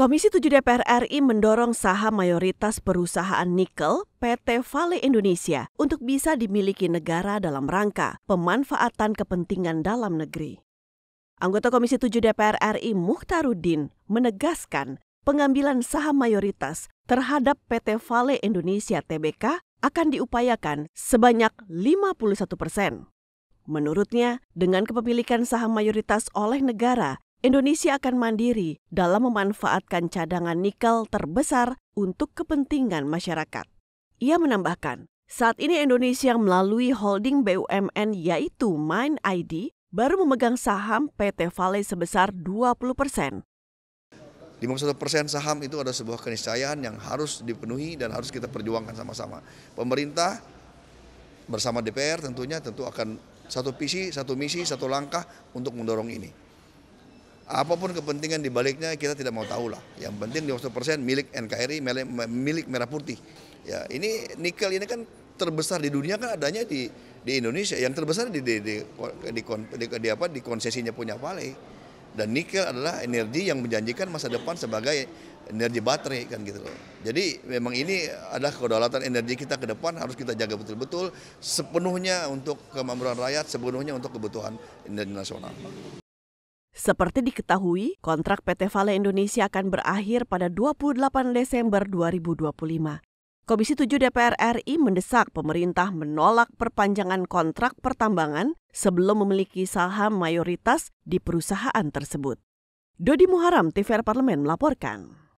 Komisi 7 DPR RI mendorong saham mayoritas perusahaan nikel PT Vale Indonesia untuk bisa dimiliki negara dalam rangka pemanfaatan kepentingan dalam negeri. Anggota Komisi 7 DPR RI Muhtarudin menegaskan pengambilan saham mayoritas terhadap PT Vale Indonesia TBK akan diupayakan sebanyak 51 persen. Menurutnya, dengan kepemilikan saham mayoritas oleh negara, Indonesia akan mandiri dalam memanfaatkan cadangan nikel terbesar untuk kepentingan masyarakat. Ia menambahkan, saat ini Indonesia melalui holding BUMN yaitu Mine ID baru memegang saham PT Vale sebesar 20 persen. 51 persen saham itu ada sebuah keniscayaan yang harus dipenuhi dan harus kita perjuangkan sama-sama. Pemerintah bersama DPR tentunya tentu akan satu visi, satu misi, satu langkah untuk mendorong ini apapun kepentingan di baliknya kita tidak mau tahu lah. Yang penting 100% milik NKRI, milik Merah Putih. Ya, ini nikel ini kan terbesar di dunia kan adanya di di Indonesia, yang terbesar di di di, di, di, di apa di konsesinya punya Vale. Dan nikel adalah energi yang menjanjikan masa depan sebagai energi baterai kan gitu loh. Jadi memang ini adalah kedaulatan energi kita ke depan harus kita jaga betul-betul sepenuhnya untuk kemakmuran rakyat, sepenuhnya untuk kebutuhan energi nasional. Seperti diketahui, kontrak PT Vale Indonesia akan berakhir pada 28 Desember 2025. Komisi 7 DPR RI mendesak pemerintah menolak perpanjangan kontrak pertambangan sebelum memiliki saham mayoritas di perusahaan tersebut. Dodi Muharam, TVR Parlemen melaporkan.